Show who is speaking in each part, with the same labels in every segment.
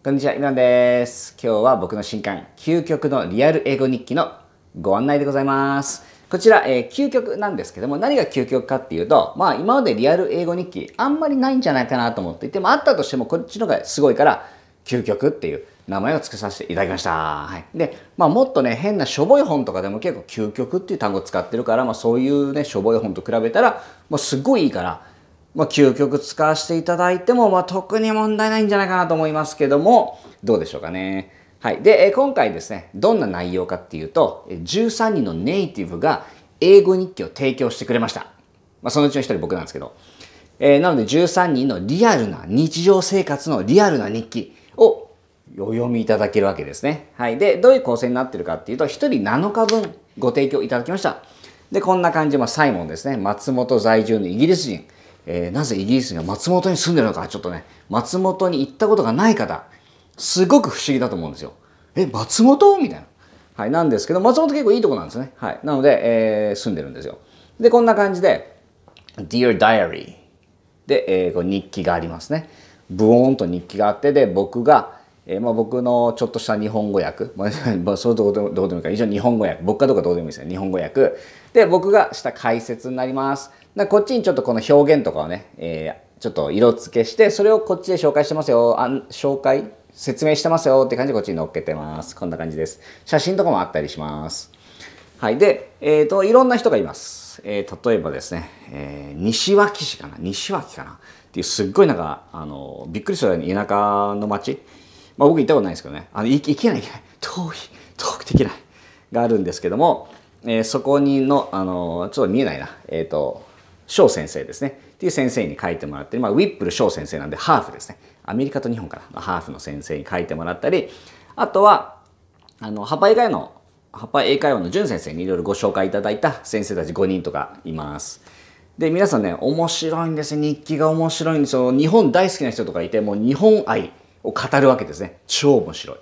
Speaker 1: こんにちは、イマンです。今日は僕の新刊、究極のリアル英語日記のご案内でございます。こちら、えー、究極なんですけども、何が究極かっていうと、まあ今までリアル英語日記、あんまりないんじゃないかなと思っていて、まああったとしてもこっちの方がすごいから、究極っていう名前を付けさせていただきました。はい、で、まあ、もっとね、変なしょぼい本とかでも結構究極っていう単語使ってるから、まあ、そういうね、しょぼい本と比べたら、もうすっごいいいから、まあ、究極使わせていただいても、まあ、特に問題ないんじゃないかなと思いますけども、どうでしょうかね。はい。で、今回ですね、どんな内容かっていうと、13人のネイティブが英語日記を提供してくれました。まあ、そのうちの1人僕なんですけど。えー、なので13人のリアルな日常生活のリアルな日記をお読みいただけるわけですね。はい。で、どういう構成になってるかっていうと、1人7日分ご提供いただきました。で、こんな感じ、まあ、サイモンですね。松本在住のイギリス人。えー、なぜイギリスには松本に住んでるのかちょっとね松本に行ったことがない方すごく不思議だと思うんですよ。え松本みたいな。はい、なんですけど松本結構いいとこなんですね。はい、なので、えー、住んでるんですよ。でこんな感じで「Dear Diary」で、えー、こう日記がありますね。ブーンと日記があってで僕が「えー、まあ、僕のちょっとした日本語訳、まあ、そうどうでもどうでもいいから一応日本語訳僕かどうかどうでもいいですね日本語訳で僕がした解説になりますこっちにちょっとこの表現とかをね、えー、ちょっと色付けしてそれをこっちで紹介してますよあ紹介説明してますよって感じでこっちに載っけてますこんな感じです写真とかもあったりしますはいで、えーと、といろんな人がいますえー、例えばですね、えー、西脇市かな西脇かなっていうすっごいなんかあのびっくりするような田舎の町まあ、僕行ったことないですけどねあの行けない行けない遠い遠くて行けないがあるんですけども、えー、そこにの、あのちょっと見えないなえっ、ー、と翔先生ですねっていう先生に書いてもらって、まあ、ウィップル翔先生なんでハーフですねアメリカと日本からハーフの先生に書いてもらったりあとはあのハパ英会のハパ英会話の淳先生にいろいろご紹介いただいた先生たち5人とかいます。で皆さんね面白いんです日記が面白いんですよ日本大好きな人とかいてもう日本愛を語るわけですね。超面白い。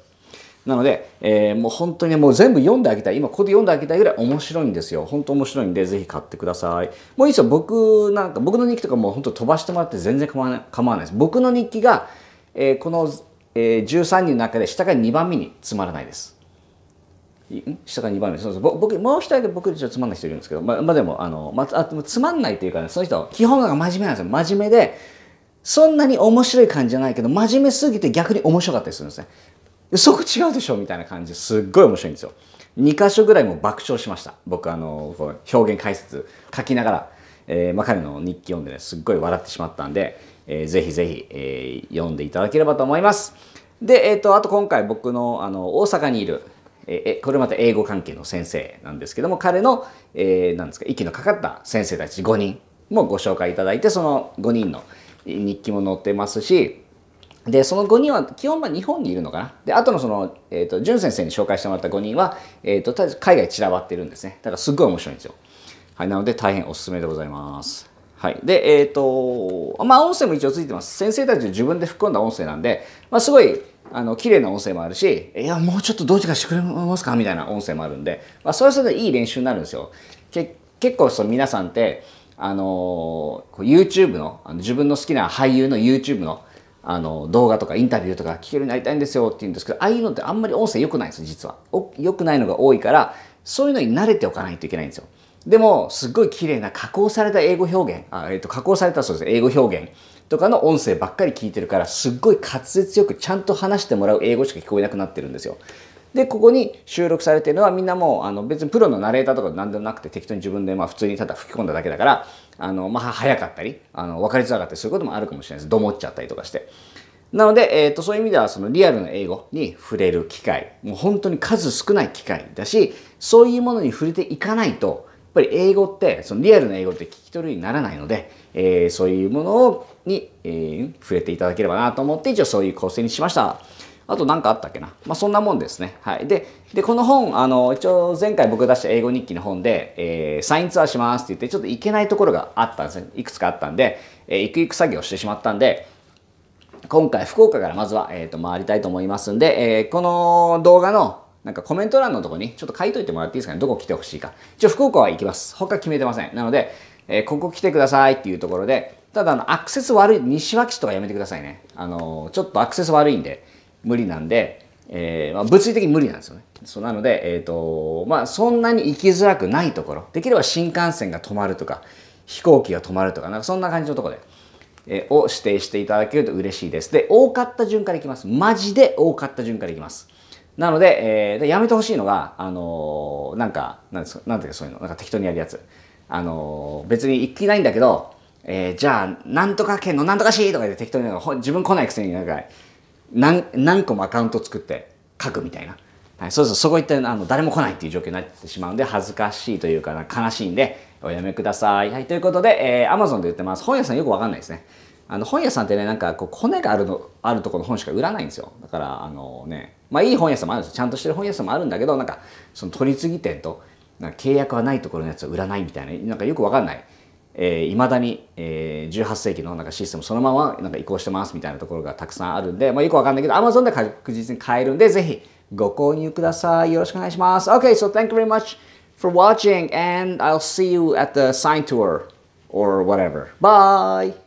Speaker 1: なので、えー、もう本当にもう全部読んであげたい。今ここで読んであげたいぐらい面白いんですよ。本当面白いんで、ぜひ買ってください。もういいですよ。僕なんか、僕の日記とかもう本当飛ばしてもらって全然構わない構わないです。僕の日記が、えー、この、えー、13人の中で下が2番目につまらないです。下が2番目そうそう僕もう一人で僕ちつまんない人いるんですけどままあでもあの、まあ、つまんないっていうか、ね、その人基本が真面目なんですよ真面目でそんなに面白い感じじゃないけど、真面目すぎて逆に面白かったりするんですね。そこ違うでしょみたいな感じすっごい面白いんですよ。2箇所ぐらいも爆笑しました。僕、あの、表現解説書きながら、えー、まあ、彼の日記読んでね、すっごい笑ってしまったんで、えー、ぜひぜひ、えー、読んでいただければと思います。で、えっ、ー、と、あと今回僕の、あの、大阪にいる、えこれまた英語関係の先生なんですけども彼の、えー、なんですか息のかかった先生たち5人もご紹介いただいてその5人の、日記も載ってますし、で、その5人は基本は日本にいるのかな。で、あとのその、えっ、ー、と、淳先生に紹介してもらった5人は、えっ、ー、と、海外散らばってるんですね。だからすっごい面白いんですよ。はい、なので大変おすすめでございます。はい。で、えっ、ー、と、まあ音声も一応ついてます。先生たち自分で吹っ込んだ音声なんで、まあすごい、あの、綺麗な音声もあるし、いや、もうちょっとどうにかしてくれますかみたいな音声もあるんで、まあそれはそれでいい練習になるんですよ。け結構その皆さんって、あの、YouTube の、あの自分の好きな俳優の YouTube の、あの、動画とかインタビューとか聞けるようになりたいんですよって言うんですけど、ああいうのってあんまり音声良くないんですよ、実は。良くないのが多いから、そういうのに慣れておかないといけないんですよ。でも、すっごい綺麗な加工された英語表現、あえっ、ー、と、加工されたそうです、英語表現とかの音声ばっかり聞いてるから、すっごい滑舌よくちゃんと話してもらう英語しか聞こえなくなってるんですよ。でここに収録されてるのはみんなもうあの別にプロのナレーターとか何でもなくて適当に自分でまあ普通にただ吹き込んだだけだからあのまあ早かったりあの分かりづらかったりすることもあるかもしれないですどもっちゃったりとかして。なので、えーと、そういう意味ではそのリアルの英語に触れる機会もう本当に数少ない機会だしそういうものに触れていかないとやっぱり英語ってそのリアルな英語って聞き取りにならないので、えー、そういうものに、えー、触れていただければなと思って一応そういう構成にしました。あと何かあったっけな。まあ、そんなもんですね。はい。で、で、この本、あの、一応前回僕出した英語日記の本で、えー、サインツアーしますって言って、ちょっと行けないところがあったんですね。いくつかあったんで、えー、行く行く作業してしまったんで、今回福岡からまずは、えっ、ー、と、回りたいと思いますんで、えー、この動画のなんかコメント欄のとこにちょっと書いといてもらっていいですかね。どこ来てほしいか。一応福岡は行きます。他決めてません。なので、えー、ここ来てくださいっていうところで、ただあのアクセス悪い、西脇市とかやめてくださいね。あのー、ちょっとアクセス悪いんで、無理なんで、えー、まあ、物理的に無理なんですよね。そうなので、えーとまあ、そんなに行きづらくないところできれば新幹線が止まるとか飛行機が止まるとかなんかそんな感じのところで、えー、を指定していただけると嬉しいです。で多かった順からいきます。マジで多かった順からいきます。なので,、えー、でやめてほしいのが、あのー、なんかなんですかなんていうかそういうのなんか適当にやるやつ。あのー、別に行きないんだけど、えー、じゃあなんとか県のなんとか市とかで適当になんか自分来ないくせになんか何何個もアカウント作って書くみたいな、はい、そうそう、そこ行ってあの誰も来ないっていう状況になってしまうんで恥ずかしいというか悲しいんでおやめください。はい、ということで、えー、Amazon で売ってます本屋さんよくわかんないですね。あの本屋さんってねなんかこう骨があるのあるところの本しか売らないんですよだからあのねまあいい本屋さんもあるんですよちゃんとしてる本屋さんもあるんだけどなんかその取り次ぎ店となんか契約はないところのやつは売らないみたいななんかよくわかんないえー、だに、えー、18世紀のなんかシステムそのままなんか移行してますみたいなところがたくさんあるんで、まあ、よくわかんないけど、Amazon で確実に買えるんで、ぜひご購入ください。よろしくお願いします。Okay, so thank you very much for watching and I'll see you at the sign tour or whatever. Bye!